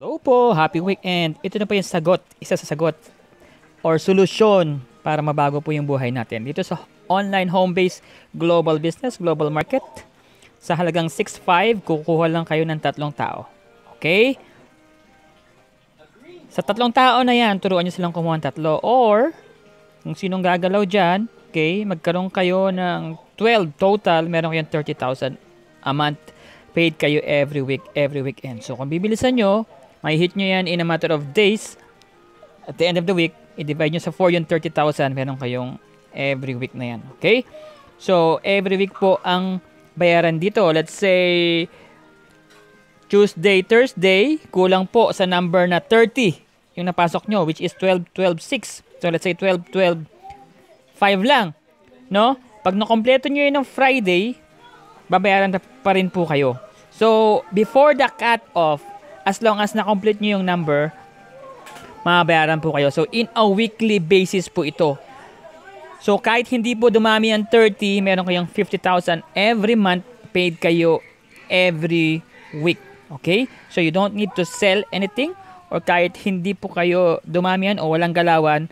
Hello po, happy weekend. Ito na po yung sagot, isa sa sagot or solution para mabago po yung buhay natin. Dito sa online home-based global business, global market, sa halagang 6.5, kukuha lang kayo ng tatlong tao. Okay? Sa tatlong tao na yan, turuan nyo silang kumuha ng tatlo. Or, kung sinong gagalaw dyan, okay, magkaroon kayo ng 12 total, meron kayong 30,000 a month paid kayo every week, every weekend. So, kung bibilisan nyo, may hit nyo yan in a matter of days. At the end of the week, i-divide nyo sa 4 yung 30,000. Meron kayong every week na yan. Okay? So, every week po ang bayaran dito. Let's say, Tuesday, Thursday, kulang po sa number na 30 yung napasok nyo, which is 12, 12, 6. So, let's say 12, 12, 5 lang. No? Pag nakompleto nyo yun ng Friday, babayaran pa rin po kayo. So, before the cut-off, as long as na-complete nyo yung number, mabayaran po kayo. So, in a weekly basis po ito. So, kahit hindi po dumami ang 30, meron kayong 50,000 every month paid kayo every week. Okay? So, you don't need to sell anything or kahit hindi po kayo dumami dumamihan o walang galawan,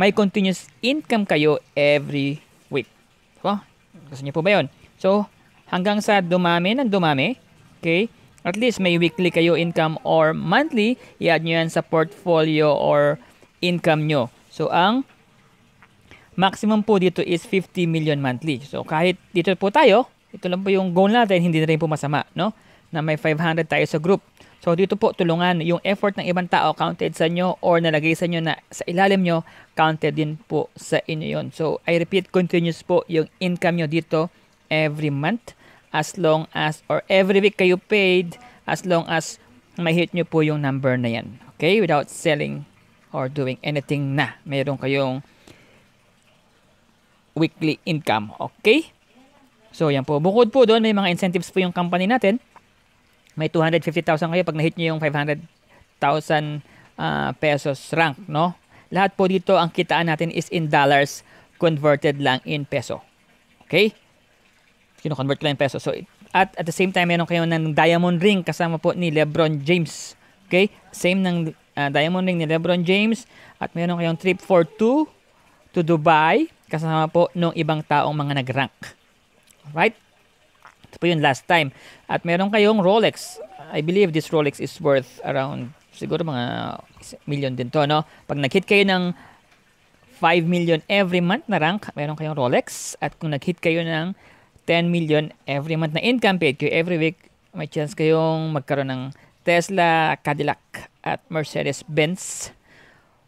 may continuous income kayo every week. So, gusto niyo po ba yun? So, hanggang sa dumami ng dumami, okay? At least may weekly kayo income or monthly, i-add nyo yan sa portfolio or income nyo. So, ang maximum po dito is 50 million monthly. So, kahit dito po tayo, ito lang po yung goal natin, hindi na rin po masama, no? Na may 500 tayo sa group. So, dito po, tulungan yung effort ng ibang tao counted sa nyo or nalagay sa nyo na sa ilalim nyo, counted din po sa inyo yon So, I repeat, continuous po yung income nyo dito every month as long as or every week kayo paid as long as ma-hit nyo po yung number na yan. Okay? Without selling or doing anything na. Meron kayong weekly income. Okay? So, yan po. Bukod po doon, may mga incentives po yung company natin. May 250,000 kayo pag na-hit nyo yung 500,000 uh, ah, pesos rank, no? Lahat po dito, ang kitaan natin is in dollars converted lang in peso. Okay? kino-convert ko lang yung peso. So, at at the same time, meron kayo ng diamond ring kasama po ni Lebron James. Okay? Same ng uh, diamond ring ni Lebron James. At meron kayong trip for two to Dubai kasama po ng ibang taong mga nag-rank. Right? Ito po yung last time. At meron kayong Rolex. I believe this Rolex is worth around siguro mga million din to, no? Pag nag-hit kayo ng 5 million every month na rank, meron kayong Rolex. At kung nag-hit kayo ng 10 million every month na income paid kayo every week, may chance kayong magkaroon ng Tesla, Cadillac, at Mercedes-Benz.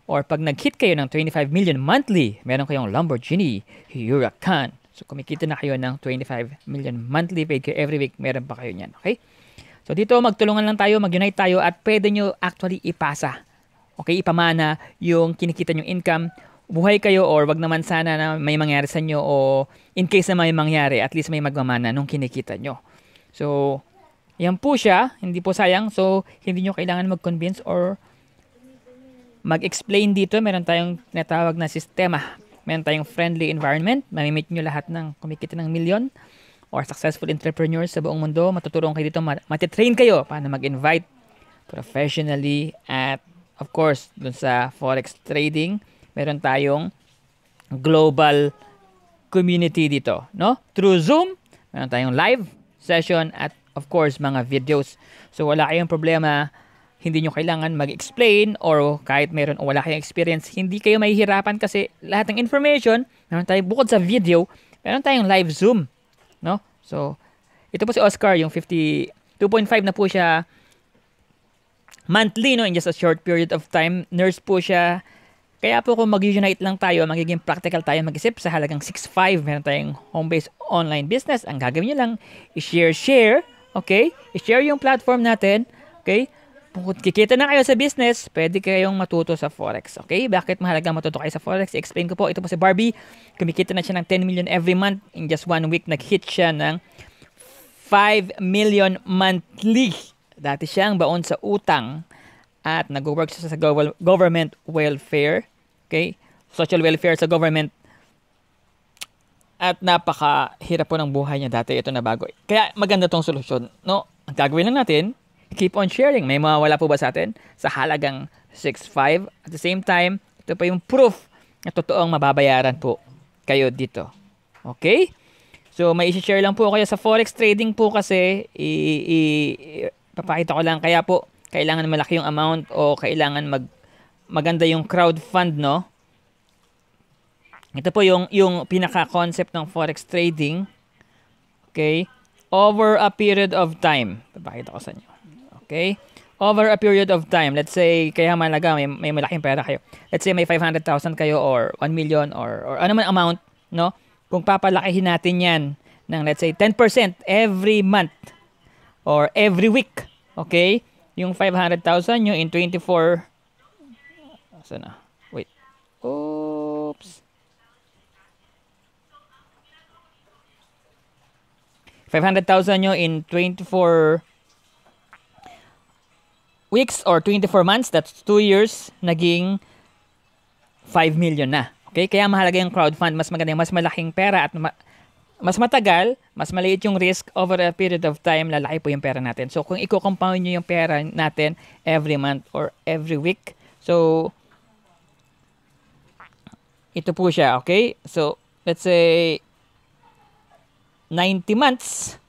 Or pag nag-hit kayo ng 25 million monthly, meron kayong Lamborghini, Huracan. So kumikita na kayo ng 25 million monthly paid kayo every week, meron pa kayo niyan. Okay? So dito magtulungan lang tayo, mag-unite tayo at pwede nyo actually ipasa. Okay, ipamana yung kinikita nyong income buhay kayo or wag naman sana na may mangyari sa inyo o in case na may mangyari, at least may magmamana nung kinikita nyo. So, yan po siya. Hindi po sayang. So, hindi nyo kailangan mag-convince or mag-explain dito. Meron tayong tinatawag na sistema. Meron tayong friendly environment. Mamimit nyo lahat ng kumikita ng milyon or successful entrepreneurs sa buong mundo. Matuturuan kayo dito. Matitrain kayo paano mag-invite professionally at of course, dun sa forex trading meron tayong global community dito, no? Through Zoom, meron tayong live session at of course mga videos. So wala kayong problema, hindi nyo kailangan mag-explain or kahit meron o wala kayong experience, hindi kayo mahihirapan kasi lahat ng information, meron tayong bukod sa video, meron tayong live Zoom, no? So ito po si Oscar, yung 50 2.5 na po siya monthly no in just a short period of time. Nurse po siya kaya po kung mag-unite lang tayo, magiging practical tayo mag-isip sa halagang 6.5. Meron tayong home-based online business. Ang gagawin nyo lang, i-share-share, okay? I-share yung platform natin, okay? Kung kikita na kayo sa business, pwede kayong matuto sa Forex, okay? Bakit mahalaga matuto kayo sa Forex? I-explain ko po, ito po si Barbie. Kumikita na siya ng 10 million every month. In just one week, nag-hit siya ng 5 million monthly. Dati siyang baon sa utang at nag-work siya sa government welfare Okay? Social welfare sa government. At napakahirap po ng buhay niya dati. Ito na bago. Kaya maganda tong solusyon. No? Ang gagawin lang natin, keep on sharing. May mawawala po ba sa atin? Sa halagang 6.5. At the same time, ito pa yung proof na totoong mababayaran po kayo dito. Okay? So, may isi-share lang po kayo sa forex trading po kasi i, i, i papakita ko lang kaya po kailangan malaki yung amount o kailangan mag maganda yung crowd fund, no? Ito po yung, yung pinaka-concept ng forex trading. Okay? Over a period of time. Papakita ko sa inyo. Okay? Over a period of time. Let's say, kaya malaga, may, may malaking pera kayo. Let's say may 500,000 kayo or 1 million or, or ano man amount, no? Kung papalakihin natin yan ng let's say 10% every month or every week. Okay? Yung 500,000 nyo in 24 sana. Wait. Oops. 500,000 hundred nyo in 24 weeks or 24 months, that's 2 years, naging 5 million na. Okay? Kaya mahalaga yung crowdfund. Mas maganda yung mas malaking pera at ma- mas matagal, mas maliit yung risk over a period of time, lalaki po yung pera natin. So, kung i-compound nyo yung pera natin every month or every week, so, ito po siya, okay? So, let's say 90 months.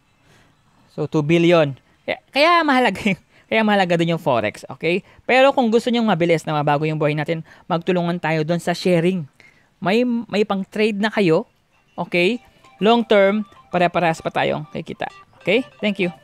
So, 2 billion. Kaya, kaya mahalaga yung, kaya mahalaga doon yung forex, okay? Pero kung gusto niyo mabilis na mabago yung buhay natin, magtulungan tayo doon sa sharing. May may pang-trade na kayo, okay? Long term, pare parehas pa tayong kikita. Okay? Thank you.